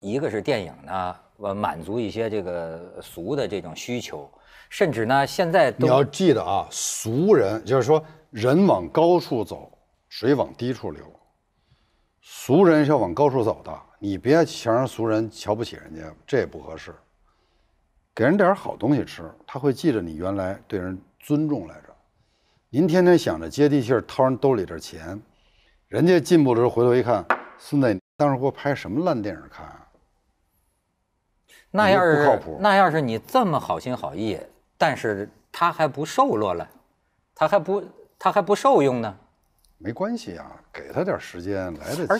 一个是电影呢，我满足一些这个俗的这种需求，甚至呢，现在你要记得啊，俗人就是说，人往高处走，水往低处流，俗人是要往高处走的。你别强让俗人瞧不起人家，这也不合适。给人点好东西吃，他会记着你原来对人尊重来着。您天天想着接地气儿，掏人兜里这钱，人家进步的时候回头一看，孙子，当时给我拍什么烂电影看啊？那要是不靠谱，那要是你这么好心好意，但是他还不受落了，他还不他还不受用呢，没关系啊，给他点时间，来得及。